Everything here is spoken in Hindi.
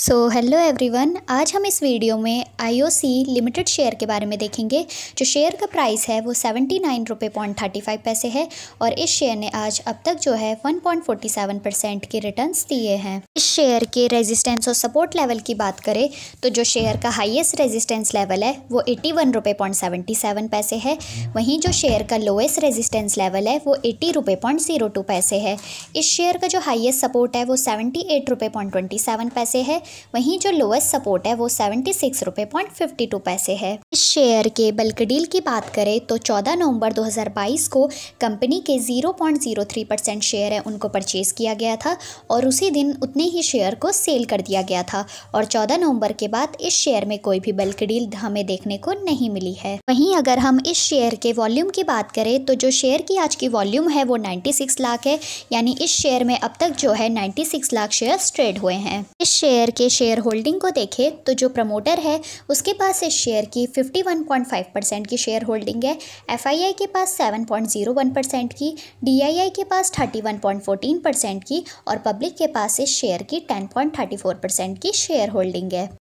सो हेलो एवरीवन आज हम इस वीडियो में आईओसी लिमिटेड शेयर के बारे में देखेंगे जो शेयर का प्राइस है वो सेवेंटी नाइन रुपये पॉइंट थर्टी फाइव पैसे है और इस शेयर ने आज अब तक जो है one point forty seven percent के रिटर्न्स दिए हैं इस शेयर के रेजिस्टेंस और सपोर्ट लेवल की बात करें तो जो शेयर का हाइएस्ट रेजिस्टेंस लेवल है वो एट्टी वन रुपये पॉइंट सेवेंटी सेवन पैसे है वहीं जो शेयर का लोएस्ट रेजिस्टेंस लेवल है वो एट्टी रुपये पॉइंट जीरो टू पैसे है इस शेयर का जो हाइएस्ट सपोर्ट है वो सेवेंटी एट रुपये पॉइंट ट्वेंटी सेवन पैसे है वहीं जो लोएस्ट सपोर्ट है वो सेवेंटी सिक्स रुपये पॉइंट फिफ्टी टू पैसे है इस शेयर के बल्क डील की बात करें तो चौदह नवंबर दो हज़ार बाईस को कंपनी के zero point zero three percent share है उनको परचेज़ किया गया था और उसी दिन उतने ही शेयर को सेल कर दिया गया था और चौदह नवंबर के बाद इस शेयर में कोई भी बल्क डील हमें देखने को नहीं मिली है वहीं अगर हम इस शेयर के वॉल्यूम की बात करें तो जो शेयर की आज की वॉल्यूम है वो नाइन्टी सिक्स लाख है यानी इस शेयर में अब तक जो है ninety six lakh share trade हुए हैं इस शेयर के शेयर होल्डिंग को देखें तो जो प्रमोटर है उसके पास इस शेयर की 51.5 परसेंट की शेयर होल्डिंग है एफआईआई के पास 7.01 परसेंट की डीआईआई के पास 31.14 परसेंट की और पब्लिक के पास इस शेयर की 10.34 परसेंट की शेयर होल्डिंग है